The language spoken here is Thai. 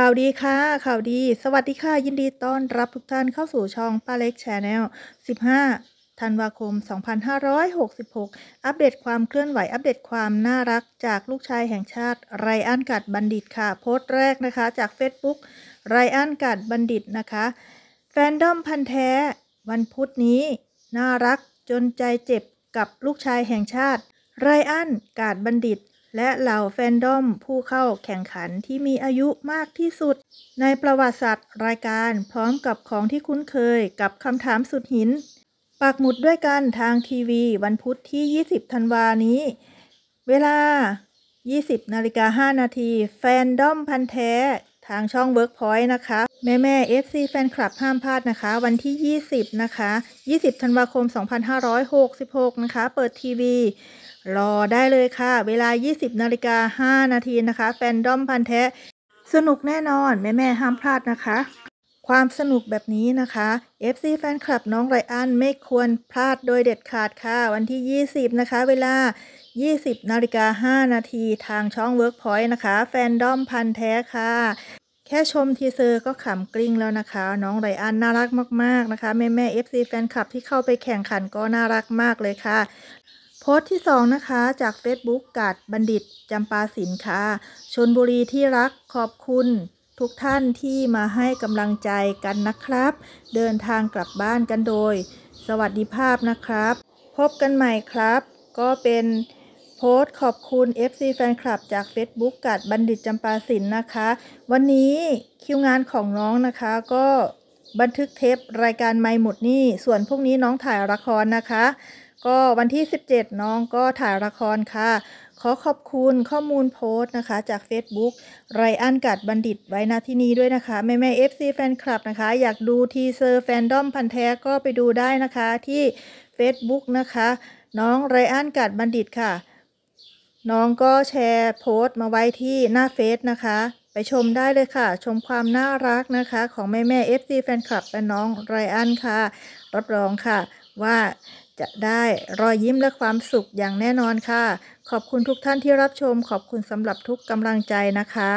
ข่าวดีค่ะข่าวดี สวัสดีค่ะ ยินดีต้อนรับทุกท่านเข้าสู่ช่องป้าเล็กแชนแนล15 ธันวาคม 2566 อัปเดตความเคลื่อนไหว อัปเดตความน่ารักจากลูกชายแห่งชาติ ไรอันกัดบัณฑิตค่ะ โพสต์แรกนะคะจาก Facebook ไรอันกัดบัณฑิตนะคะ แฟนดอมพันแท้ วันพุธนี้ น่ารักจนใจเจ็บกับลูกชายแห่งชาติ ไรอันกาดบัณฑิตและเหล่าแฟนดอมผู้เข้าแข่งขันที่มีอายุมากที่สุด ในประวัติศาสตร์รายการพร้อมกับของที่คุ้นเคยกับคำถามสุดหินปักหมุดด้วยกันทางทีวี วันพุธที่ 20 ธันวานี้ เวลา 20 นาฬิกา5นาที แฟนดอมพันแท้ ทางช่อง Workpoint นะคะ แม่แม่ FC แฟนคลับห้ามพลาดนะคะ วันที่ 20 นะคะ 20 ธันวาคม 2566 นะคะ เปิดทีวีรอได้เลยค่ะ เวลา 20นาฬิกา5นาทีนะคะแฟนดอมพันแท้สนุกแน่นอน แม่แม่ห้ามพลาดนะคะ ความสนุกแบบนี้นะคะ FC แฟนคลับ น้องไรอันไม่ควรพลาดโดยเด็ดขาดค่ะ วันที่ 20 นะคะ เวลา 20นาฬิกา5นาทีทางช่อง Workpoint นะคะ แฟนดอมพันแท้ค่ะ แค่ชมทีเซอร์ก็ขำกริ้งแล้วนะคะ น้องไรอันน่ารักมากๆนะคะแม่แม่ FC แฟนคลับที่เข้าไปแข่งขันก็น่ารักมากเลยค่ะโพสต์ที่สองนะคะจาก Facebook กาดบัณฑิตจำปาสินค่าชนบุรีที่รักขอบคุณทุกท่านที่มาให้กำลังใจกันนะครับ เดินทางกลับบ้านกันโดย สวัสดีภาพนะครับ พบกันใหม่ครับ ก็เป็นโพสต์ขอบคุณ FC แฟนคลับจาก Facebook กาดบัณฑิตจำปาสินนะคะ วันนี้คิวงานของน้องนะคะ ก็บันทึกเทปรายการไม่หมดนี่ส่วนพวกนี้น้องถ่ายละครนะคะก็วันที่ 17 น้องก็ถ่ายละครค่ะ ขอขอบคุณข้อมูลโพสต์นะคะ จาก Facebook ไรอันกัดบัณฑิตไว้นะที่นี้ด้วยนะคะ แม่แม่ FC แฟนคลับนะคะอยากดูทีเซอร์แฟนดอมพันแท้ก็ไปดูได้นะคะที่ Facebook นะคะ น้องไรอันกัดบัณฑิตค่ะ น้องก็แชร์โพสต์มาไว้ที่หน้าเฟซนะคะไปชมได้เลยค่ะ ชมความน่ารักนะคะ ของแม่แม่ FC แฟนคลับและน้องไรอันค่ะรับรองค่ะว่าจะได้รอยยิ้มและความสุขอย่างแน่นอนค่ะ ขอบคุณทุกท่านที่รับชม ขอบคุณสำหรับทุกกำลังใจนะคะ